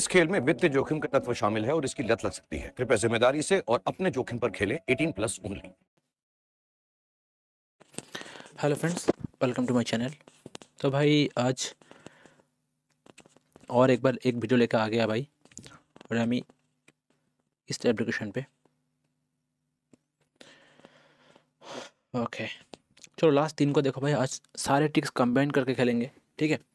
इस खेल में वित्तीय जोखिम का तत्व शामिल है और इसकी लत लग सकती है कृपया जिम्मेदारी से और अपने जोखिम पर खेले eighteen plus only hello friends welcome to my channel तो भाई आज और एक बार एक वीडियो लेकर आ गया भाई रामी इस एप्लीकेशन पे ओके चलो लास्ट तीन को देखो भाई आज सारे ट्रिक्स कंबाइन करके खेलेंगे ठीक है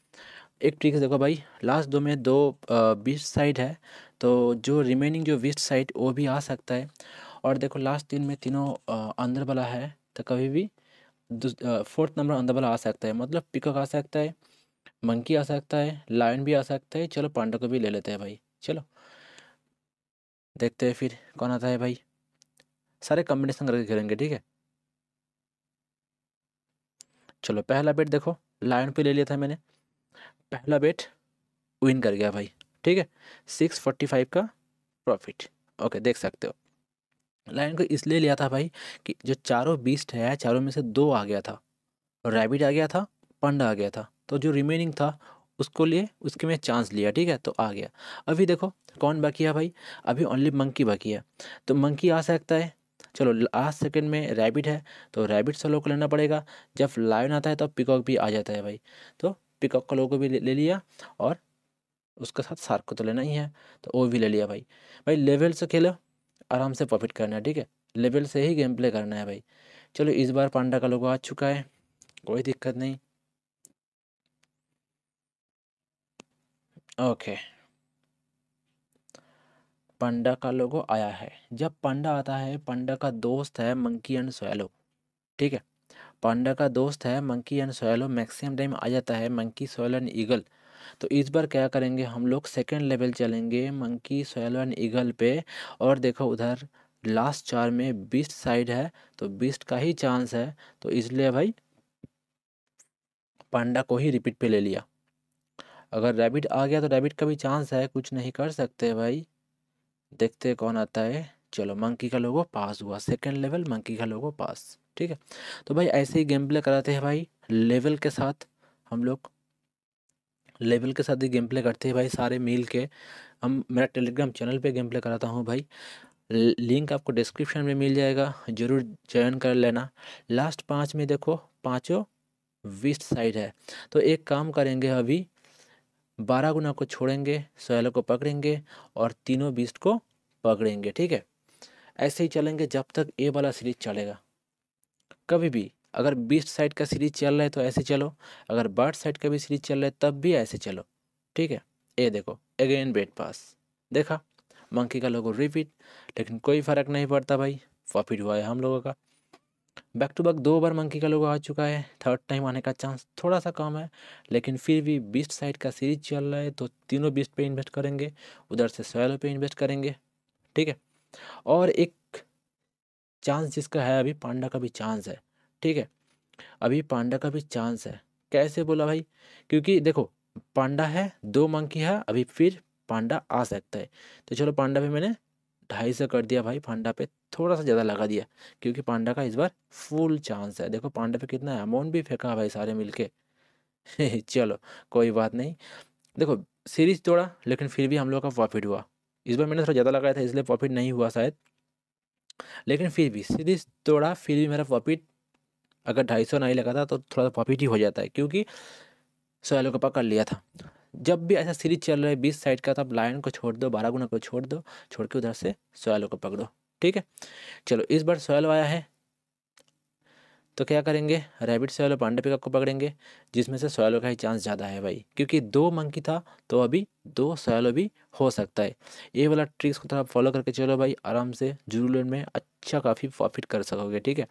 एक ट्रिक देखो भाई लास्ट दो में दो बीस साइड है तो जो रिमेनिंग जो वेस्ट साइड वो भी आ सकता है और देखो लास्ट तीन में तीनों अंदर वाला है तो कभी भी फोर्थ नंबर अंदर वाला आ सकता है मतलब पिकअप आ सकता है मंकी आ सकता है लाइन भी आ सकता है चलो पांडा को भी ले लेते हैं भाई चलो देखते हैं फिर कौन आता है भाई सारे कॉम्बिनेशन करके खेलेंगे ठीक है चलो पहला बेट देखो लाइन पे ले लिया था मैंने पहला बेट विन कर गया भाई ठीक है सिक्स फोर्टी फाइव का प्रॉफिट ओके देख सकते हो लाइन को इसलिए लिया था भाई कि जो चारों बीस है चारों में से दो आ गया था रैबिट आ गया था पंडा आ गया था तो जो रिमेनिंग था उसको लिए उसके में चांस लिया ठीक है तो आ गया अभी देखो कौन बाकी है भाई अभी ओनली मंकी बाकी है तो मंकी आ सकता है चलो लास्ट सेकंड में रैबिट है तो रैबिट सोलो को लेना पड़ेगा जब लायन आता है तो पिकॉक भी आ जाता है भाई तो पिकॉक का लोगो भी ले, लिया और उसके साथ सार्क को तो लेना ही है तो वो भी ले लिया भाई भाई लेवल से खेलो आराम से प्रॉफिट करना है ठीक है लेवल से ही गेम प्ले करना है भाई चलो इस बार पांडा का लोगो आ चुका है कोई दिक्कत नहीं ओके पांडा का लोगो आया है जब पांडा आता है पांडा का दोस्त है मंकी एंड सोएलो ठीक है पांडा का दोस्त है मंकी एंड सोयलो मैक्सिमम टाइम आ जाता है मंकी सोयल एंड ईगल तो इस बार क्या करेंगे हम लोग सेकेंड लेवल चलेंगे मंकी सोयलो एंड ईगल पे और देखो उधर लास्ट चार में बीस्ट साइड है तो बीस्ट का ही चांस है तो इसलिए भाई पांडा को ही रिपीट पे ले लिया अगर रैबिट आ गया तो रैबिट का भी चांस है कुछ नहीं कर सकते भाई देखते कौन आता है चलो मंकी का लोगो पास हुआ सेकेंड लेवल मंकी का लोगो पास ठीक है तो भाई ऐसे ही गेम प्ले कराते हैं भाई लेवल के साथ हम लोग लेवल के साथ ही गेम प्ले करते हैं भाई सारे मिल के हम मेरा टेलीग्राम चैनल पे गेम प्ले कराता हूँ भाई लिंक आपको डिस्क्रिप्शन में मिल जाएगा ज़रूर ज्वाइन कर लेना लास्ट पाँच में देखो पाँचों विस्ट साइड है तो एक काम करेंगे अभी बारह गुना को छोड़ेंगे सोलह को पकड़ेंगे और तीनों बीस्ट को पकड़ेंगे ठीक है ऐसे ही चलेंगे जब तक ए वाला सीरीज चलेगा कभी भी अगर बीस्ट साइड का सीरीज चल रहा है तो ऐसे चलो अगर बर्ड साइड का भी सीरीज चल रहा है तब भी ऐसे चलो ठीक है ए देखो अगेन बेट पास देखा मंकी का लोगो रिपीट लेकिन कोई फ़र्क नहीं पड़ता भाई प्रॉफिट हुआ है हम लोगों का बैक टू बैक दो बार मंकी का लोगो आ चुका है थर्ड टाइम आने का चांस थोड़ा सा कम है लेकिन फिर भी बीस्ट साइड का सीरीज चल रहा है तो तीनों बीस्ट पे इन्वेस्ट करेंगे उधर से सोयलो पे इन्वेस्ट करेंगे ठीक है और एक चांस जिसका है अभी पांडा का भी चांस है ठीक है अभी पांडा का भी चांस है कैसे बोला भाई क्योंकि देखो पांडा है दो मंकी है अभी फिर पांडा आ सकता है तो चलो पांडा पे मैंने ढाई सौ कर दिया भाई पांडा पे थोड़ा सा ज़्यादा लगा दिया क्योंकि पांडा का इस बार फुल चांस है देखो पांडा पे कितना अमाउंट भी फेंका भाई सारे मिलके चलो कोई बात नहीं देखो सीरीज तोड़ा लेकिन फिर भी हम लोग का प्रॉफिट हुआ इस बार मैंने थोड़ा ज़्यादा लगाया था इसलिए प्रॉफिट नहीं हुआ शायद लेकिन फिर भी सीरीज थोड़ा फिर भी मेरा प्रॉफिट अगर ढाई सौ नहीं लगा था तो थोड़ा सा प्रॉफिट ही हो जाता है क्योंकि सौ एलो पकड़ कर लिया था जब भी ऐसा सीरीज चल रहा है बीस साइड का तब लाइन को छोड़ दो बारह गुना को छोड़ दो छोड़ के उधर से सोयल को पकड़ो ठीक है चलो इस बार सोयल आया है तो क्या करेंगे रैबिट सवाल और पांडे पिकअप को पकड़ेंगे जिसमें से सवालों का ही चांस ज़्यादा है भाई क्योंकि दो मंकी था तो अभी दो सवालों भी हो सकता है ये वाला ट्रिक्स को थोड़ा फॉलो करके चलो भाई आराम से जरूर में अच्छा काफ़ी प्रॉफिट कर सकोगे ठीक है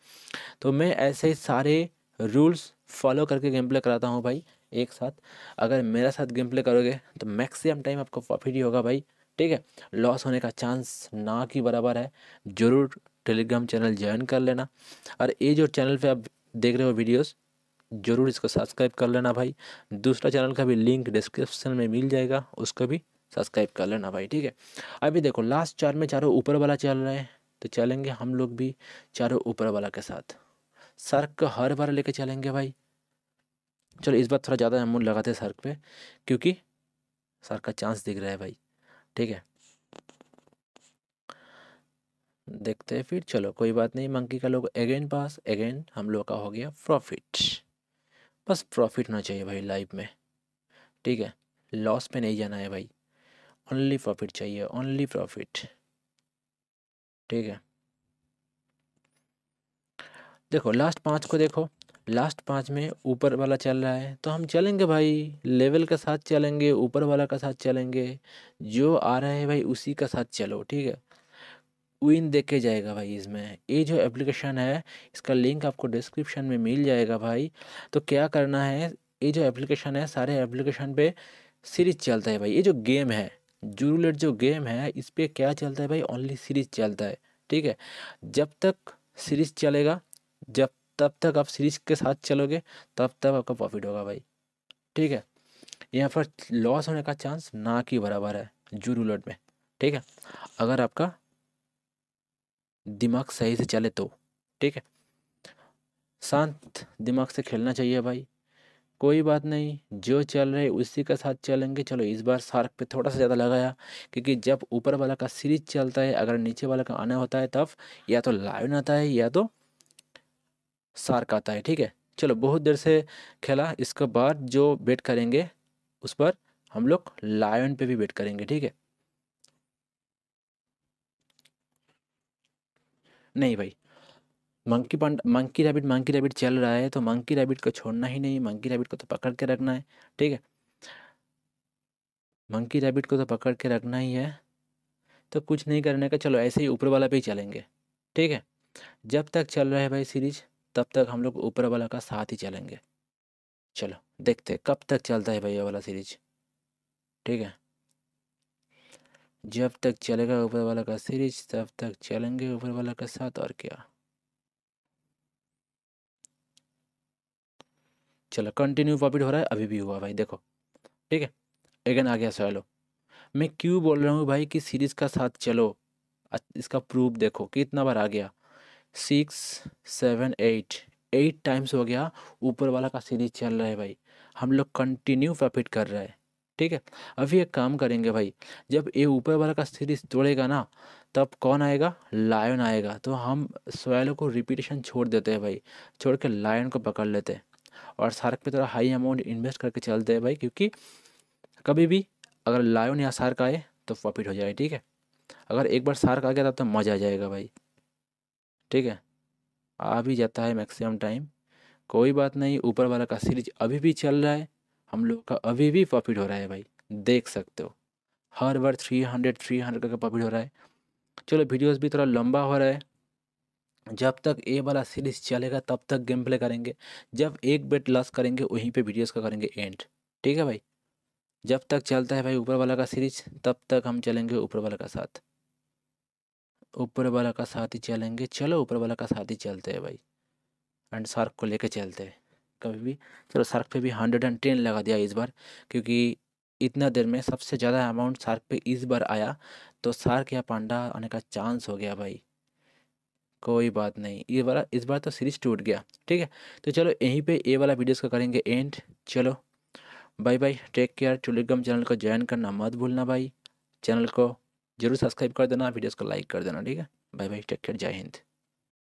तो मैं ऐसे ही सारे रूल्स फॉलो करके गेम प्ले कराता हूँ भाई एक साथ अगर मेरा साथ गेम प्ले करोगे तो मैक्सिमम टाइम आपको प्रॉफिट ही होगा भाई ठीक है लॉस होने का चांस ना कि बराबर है ज़रूर टेलीग्राम चैनल ज्वाइन कर लेना और ये जो चैनल पे आप देख रहे हो वीडियोस ज़रूर इसको सब्सक्राइब कर लेना भाई दूसरा चैनल का भी लिंक डिस्क्रिप्शन में मिल जाएगा उसको भी सब्सक्राइब कर लेना भाई ठीक है अभी देखो लास्ट चार में चारों ऊपर वाला चल रहे हैं तो चलेंगे हम लोग भी चारों ऊपर वाला के साथ सर्क को हर बार लेके चलेंगे भाई चलो इस बार थोड़ा ज़्यादा अमूल लगाते सर्क पे क्योंकि सर्क का चांस दिख रहा है भाई ठीक है देखते हैं फिर चलो कोई बात नहीं मंकी का लोग अगेन पास अगेन हम लोग का हो गया प्रॉफिट बस प्रॉफिट होना चाहिए भाई लाइफ में ठीक है लॉस पे नहीं जाना है भाई ओनली प्रॉफिट चाहिए ओनली प्रॉफिट ठीक है देखो लास्ट पाँच को देखो लास्ट पाँच में ऊपर वाला चल रहा है तो हम चलेंगे भाई लेवल के साथ चलेंगे ऊपर वाला के साथ चलेंगे जो आ रहा है भाई उसी के साथ चलो ठीक है وين દેખે જાયગા ભાઈ ઇસમે એ જો એપ્લિકેશન હે ઇસકા લિંક આપકો ડિસ્ક્રિપ્શન મે મિલ જાયેગા ભાઈ તો ક્યા કરના હે એ જો એપ્લિકેશન હે سارے એપ્લિકેશન પે સિરીઝ ચલતા હે ભાઈ એ જો ગેમ હે જુરોલેટ જો ગેમ હે ઇસપે ક્યા ચલતા હે ભાઈ ઓન્લી સિરીઝ ચલતા હે ઠીક હે જબ તક સિરીઝ ચલેગા જબ તબ તક આપ સિરીઝ કે સાથ ચલોગે તબ તબ આપકો પ્રોફિટ હોગા ભાઈ ઠીક હે યહા પર લોસ હોને કા ચાન્સ ના કે બરાબર હે જુરોલેટ મે ઠીક હે અગર આપકા दिमाग सही से चले तो ठीक है शांत दिमाग से खेलना चाहिए भाई कोई बात नहीं जो चल रहे उसी के साथ चलेंगे चलो इस बार सार्क पे थोड़ा सा ज़्यादा लगाया क्योंकि जब ऊपर वाला का सीरीज चलता है अगर नीचे वाला का आना होता है तब या तो लाइन आता है या तो शार्क आता है ठीक है चलो बहुत देर से खेला इसके बाद जो बेट करेंगे उस पर हम लोग लायन पे भी बेट करेंगे ठीक है नहीं भाई monkey panda monkey rabbit monkey rabbit चल रहा है तो मंकी रैबिट को छोड़ना ही नहीं मंकी रैबिट को तो पकड़ के रखना है ठीक है मंकी रैबिट को तो पकड़ के रखना ही है तो कुछ नहीं करने का चलो ऐसे ही ऊपर वाला पे ही चलेंगे ठीक है जब तक चल रहा है भाई सीरीज तब तक हम लोग ऊपर वाला का साथ ही चलेंगे चलो देखते कब तक चलता है भाई ये वाला सीरीज ठीक है जब तक चलेगा ऊपर वाला का सीरीज तब तक चलेंगे ऊपर वाला के साथ और क्या चलो कंटिन्यू प्रॉफिट हो रहा है अभी भी हुआ भाई देखो ठीक है अगेन आ गया सोलो मैं क्यों बोल रहा हूँ भाई कि सीरीज़ का साथ चलो इसका प्रूफ देखो कितना बार आ गया six seven eight eight times हो गया ऊपर वाला का सीरीज चल रहा है भाई हम लोग कंटिन्यू प्रॉफिट कर रहे हैं ठीक है अभी एक काम करेंगे भाई जब ये ऊपर वाला का सीरीज तोड़ेगा ना तब कौन आएगा लायन आएगा तो हम सोयल को रिपीटेशन छोड़ देते हैं भाई छोड़ के लायन को पकड़ लेते हैं और सार्क पे थोड़ा हाई अमाउंट इन्वेस्ट करके चलते हैं भाई क्योंकि कभी भी अगर लायन या सार्क आए तो प्रॉफिट हो जाए ठीक है अगर एक बार सार्क आ गया तब तो मज़ा आ जाएगा भाई ठीक है आ भी जाता है मैक्सिमम टाइम कोई बात नहीं ऊपर वाला का सीरीज अभी भी चल रहा है हम लोग का अभी भी प्रॉफिट हो रहा है भाई देख सकते हो हर बार थ्री हंड्रेड थ्री हंड्रेड करके प्रॉफिट हो रहा है चलो वीडियोस भी थोड़ा लंबा हो रहा है जब तक ए वाला सीरीज चलेगा तब तक गेम प्ले करेंगे जब एक बेट लॉस करेंगे वहीं पे वीडियोस का करेंगे एंड ठीक है भाई जब तक चलता है भाई ऊपर वाला का सीरीज तब तक हम चलेंगे ऊपर वाला का साथ ऊपर वाला का साथ ही चलेंगे चलो ऊपर वाला का साथ ही चलते हैं भाई एंड सार्क को लेके चलते हैं कभी भी चलो सार्क पे भी हंड्रेड एंड टेन लगा दिया इस बार क्योंकि इतना देर में सबसे ज़्यादा अमाउंट सार्क पे इस बार आया तो सार्क या पांडा आने का चांस हो गया भाई कोई बात नहीं ये वाला इस बार तो सीरीज टूट गया ठीक है तो चलो यहीं पे ये वाला वीडियोस का करेंगे एंड चलो bye bye take care Telegram channel को ज्वाइन करना मत भूलना भाई चैनल को जरूर सब्सक्राइब कर देना वीडियोस को लाइक कर देना ठीक है बाय बाय टेक केयर जय हिंद